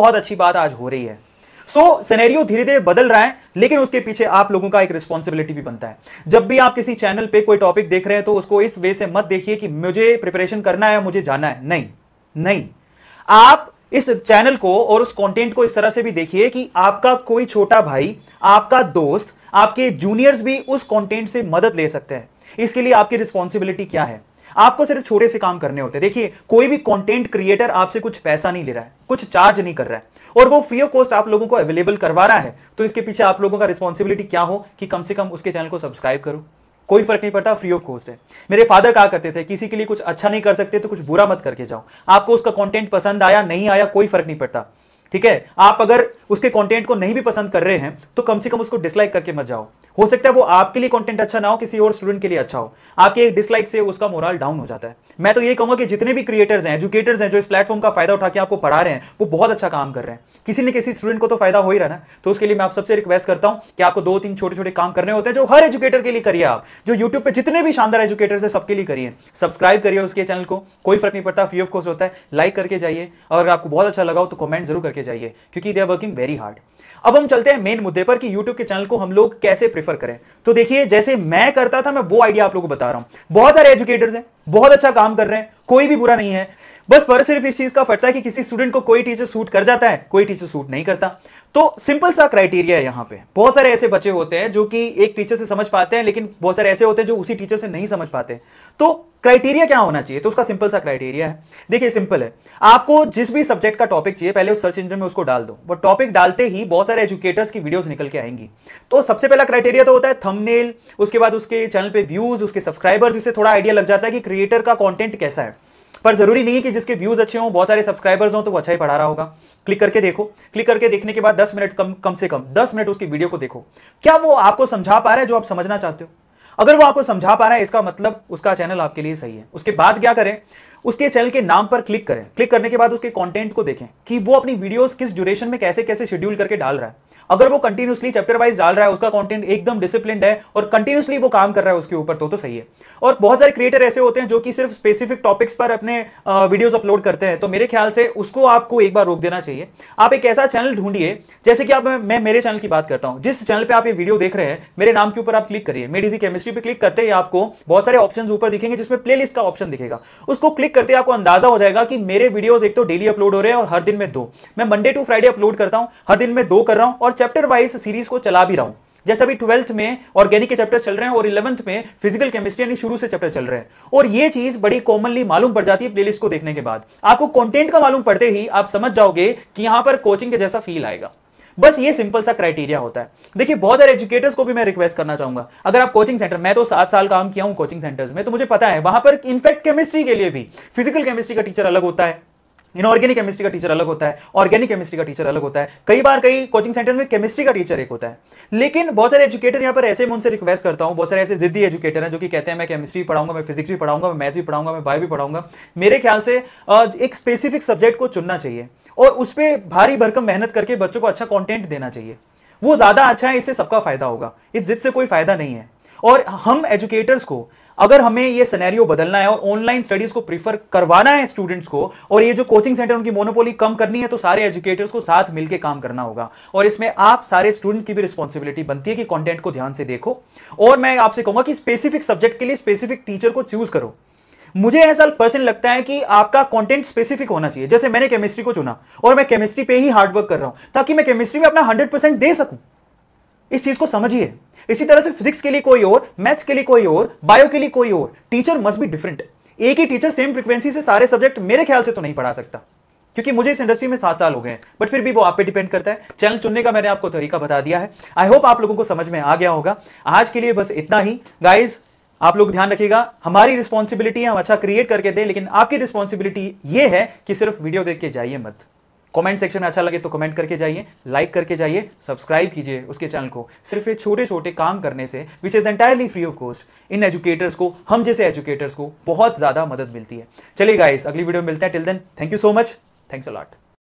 बहुत अच्छी बात आज हो रही है सो so, सिनेरियो धीरे धीरे बदल रहा है लेकिन उसके पीछे आप लोगों का एक रिस्पॉन्सिबिलिटी भी बनता है जब भी आप किसी चैनल पे कोई टॉपिक देख रहे हैं तो उसको इस वे से मत देखिए कि मुझे प्रिपरेशन करना है मुझे जाना है नहीं नहीं आप इस चैनल को और उस कंटेंट को इस तरह से भी देखिए कि आपका कोई छोटा भाई आपका दोस्त आपके जूनियर्स भी उस कंटेंट से मदद ले सकते हैं इसके लिए आपकी रिस्पॉन्सिबिलिटी क्या है आपको सिर्फ छोटे से काम करने होते देखिए कोई भी कंटेंट क्रिएटर आपसे कुछ पैसा नहीं ले रहा है कुछ चार्ज नहीं कर रहा है और वो फ्री ऑफ कॉस्ट आप लोगों को अवेलेबल करवा रहा है तो इसके पीछे आप लोगों का रिस्पॉन्सिबिलिटी क्या हो कि कम से कम उसके चैनल को सब्सक्राइब करो कोई फर्क नहीं पड़ता फ्री ऑफ कॉस्ट है मेरे फादर कहा करते थे किसी के लिए कुछ अच्छा नहीं कर सकते तो कुछ बुरा मत करके जाओ आपको उसका कॉन्टेंट पसंद आया नहीं आया कोई फर्क नहीं पड़ता ठीक है आप अगर उसके कंटेंट को नहीं भी पसंद कर रहे हैं तो कम से कम उसको डिसलाइक करके मत जाओ हो सकता है वो आपके लिए कंटेंट अच्छा ना हो किसी और स्टूडेंट के लिए अच्छा हो आपके डिसलाइक से उसका मोरल डाउन हो जाता है मैं तो ये कहूंगा कि जितने भी क्रिएटर्स हैं एजुकेटर्स हैं जो इस प्लेटफॉर्म का फायदा उठा के आपको पढ़ा रहे हैं वो बहुत अच्छा काम कर रहे हैं किसी न किसी स्टूडेंट को तो फायदा हो ही रहा ना तो उसके लिए मैं आप सबसे रिक्वेस्ट करता हूं कि आपको दो तीन छोटे छोटे काम करने होते हैं जो हर एजुकेटर के लिए करिए आप जो यूट्यूब पर जितने भी शानदार एजुकेटर्स है सबके लिए करिए सब्सक्राइब करिए उसके चैनल को कोई फर्क नहीं पड़ता फ्री ऑफ कोर्स होता है लाइक करके जाइए और अगर आपको बहुत अच्छा लगा हो तो कमेंट जरूर करके करके जाइए क्योंकि they are working very hard अब हम चलते हैं मेन मुद्दे पर कि YouTube के चैनल को हम लोग कैसे प्रेफर करें तो देखिए जैसे मैं करता था मैं वो आइडिया आप लोगों को बता रहा हूं बहुत सारे एजुकेटर्स हैं बहुत अच्छा काम कर रहे हैं कोई भी बुरा नहीं है बस फर्क सिर्फ इस चीज का पड़ता है कि किसी स्टूडेंट को कोई टीचर सूट कर जाता है कोई टीचर सूट नहीं करता तो सिंपल सा क्राइटेरिया है यहाँ पे बहुत सारे ऐसे बच्चे होते हैं जो कि एक टीचर से समझ पाते हैं लेकिन बहुत सारे ऐसे होते हैं जो उसी टीचर से नहीं समझ पाते तो क्राइटेरिया क्या होना चाहिए तो उसका सिंपल सा क्राइटेरिया है देखिए सिंपल है आपको जिस भी सब्जेक्ट का टॉपिक चाहिए पहले उस सर्च इंजन में उसको डाल दो वो टॉपिक डालते ही बहुत सारे एजुकेटर्स की वीडियोस निकल के आएंगी तो सबसे पहला क्राइटेरिया तो होता है थंबनेल उसके बाद उसके चैनल पे व्यूज उसके सब्सक्राइबर्स इससे थोड़ा आइडिया लग जाता है कि क्रिएटर का कॉन्टेंट कैसा है पर जरूरी नहीं है कि जिसके व्यूज अच्छे हों बहुत सारे सब्सक्राइबर्स हों तो वो अच्छा ही पढ़ा रहा होगा क्लिक करके देखो क्लिक करके देखने के बाद दस मिनट कम कम से कम दस मिनट उसकी वीडियो को देखो क्या वो आपको समझा पा रहा है जो आप समझना चाहते हो अगर वो आपको समझा पा रहा है इसका मतलब उसका चैनल आपके लिए सही है उसके बाद क्या करें उसके चैनल के नाम पर क्लिक करें क्लिक करने के बाद उसके कॉन्टेंट को देखें कि वो अपनी वीडियोज किस ड्यूरेशन में कैसे कैसे शेड्यूल करके डाल रहा है अगर वो कंटिन्यूसली चैप्टर वाइज डाल रहा है उसका कंटेंट एकदम डिसिप्लिन है और कंटिन्यूसली वो काम कर रहा है उसके ऊपर तो तो सही है और बहुत सारे क्रिएटर ऐसे होते हैं जो कि सिर्फ स्पेसिफिक टॉपिक्स पर अपने वीडियोस अपलोड करते हैं तो मेरे ख्याल से उसको आपको एक बार रोक देना चाहिए आप एक ऐसा चैनल ढूंढिए जैसे कि आप मैं मेरे चैनल की बात करता हूँ जिस चैनल पर आप ये वीडियो देख रहे हैं मेरे नाम के ऊपर आप क्लिक करिए इजी केमिस्ट्री पर क्लिक करते ही आपको बहुत सारे ऑप्शन ऊपर दिखेंगे जिसमें प्ले का ऑप्शन दिखेगा उसको क्लिक करते आपको अंदाजा हो जाएगा कि मेरे वीडियोज एक तो डेली अपलोड हो रहे हैं और हर दिन में दो मैं मंडे टू फ्राइडे अपलोड करता हूँ हर दिन में दो कर रहा हूँ और चैप्टर वाइज सीरीज को चला भी रहा हूं जैसे अभी ट्वेल्थ में ऑर्गेनिक के चैप्टर चल रहे हैं और इलेवंथ में फिजिकल केमिस्ट्री यानी शुरू से चैप्टर चल रहे हैं और ये चीज बड़ी कॉमनली मालूम पड़ जाती है प्लेलिस्ट को देखने के बाद आपको कंटेंट का मालूम पड़ते ही आप समझ जाओगे कि यहां पर कोचिंग के जैसा फील आएगा बस ये सिंपल सा क्राइटेरिया होता है देखिए बहुत सारे एजुकेटर्स को भी मैं रिक्वेस्ट करना चाहूंगा अगर आप कोचिंग सेंटर मैं तो सात साल काम किया हूं कोचिंग सेंटर्स में तो मुझे पता है वहां पर इनफेक्ट केमिस्ट्री के लिए भी फिजिकल केमिस्ट्री का टीचर अलग होता है इनऑर्गेनिक केमिस्ट्री का टीचर अलग होता है ऑर्गेनिक केमिस्ट्री का टीचर अलग होता है कई बार कई कोचिंग सेंटर में केमिस्ट्री का टीचर एक होता है लेकिन बहुत सारे एजुकेटर यहाँ पर ऐसे मैं उनसे रिक्वेस्ट करता हूँ बहुत सारे ऐसे जिद्दी एजुकेटर हैं जो कि कहते हैं मैं केमिस्ट्री पढ़ाऊंगा मैं फिजिक्स भी पढ़ाऊंगा मैं मैथ्स भी पढ़ाऊंगा मैं बायो भी पढ़ाऊंगा मेरे ख्याल से एक स्पेसिफिक सब्जेक्ट को चुनना चाहिए और उस पर भारी भरकम मेहनत करके बच्चों को अच्छा कॉन्टेंट देना चाहिए वो ज़्यादा अच्छा है इससे सबका फायदा होगा इस जिद से कोई फायदा नहीं है और हम एजुकेटर्स को अगर हमें ये सिनेरियो बदलना है और ऑनलाइन स्टडीज को प्रीफर करवाना है स्टूडेंट्स को और ये जो कोचिंग सेंटर उनकी मोनोपोली कम करनी है तो सारे एजुकेटर्स को साथ मिलकर काम करना होगा और इसमें आप सारे स्टूडेंट की भी रिस्पॉन्सिबिलिटी बनती है कि कॉन्टेंट को ध्यान से देखो और मैं आपसे कहूंगा कि स्पेसिफिक सब्जेक्ट के लिए स्पेसिफिक टीचर को चूज करो मुझे ऐसा पर्सन लगता है कि आपका कंटेंट स्पेसिफिक होना चाहिए जैसे मैंने केमिस्ट्री को चुना और मैं केमिस्ट्री पे ही हार्डवर्क कर रहा हूं ताकि मैं केमिस्ट्री में अपना 100% दे सकूं इस चीज को समझिए इसी तरह से फिजिक्स के लिए कोई और मैथ्स के लिए कोई और बायो के लिए कोई और टीचर मस्ट बी डिफरेंट एक ही टीचर सेम फ्रिक्वेंसी से सारे सब्जेक्ट मेरे ख्याल से तो नहीं पढ़ा सकता क्योंकि मुझे इस इंडस्ट्री में सात साल हो गए हैं बट फिर भी वो आप पे डिपेंड करता है चैनल चुनने का मैंने आपको तरीका बता दिया है आई होप आप लोगों को समझ में आ गया होगा आज के लिए बस इतना ही गाइज आप लोग ध्यान रखिएगा हमारी रिस्पॉन्सिबिलिटी हम अच्छा क्रिएट करके दें लेकिन आपकी रिस्पॉन्सिबिलिटी ये है कि सिर्फ वीडियो देख के जाइए मत कमेंट सेक्शन में अच्छा लगे तो कमेंट करके जाइए लाइक करके जाइए सब्सक्राइब कीजिए उसके चैनल को सिर्फ ये छोटे छोटे काम करने से which is entirely free of cost इन एजुकेटर्स को हम जैसे एजुकेटर्स को बहुत ज़्यादा मदद मिलती है चलिए गाइस अगली वीडियो में मिलते हैं till then thank you so much thanks a lot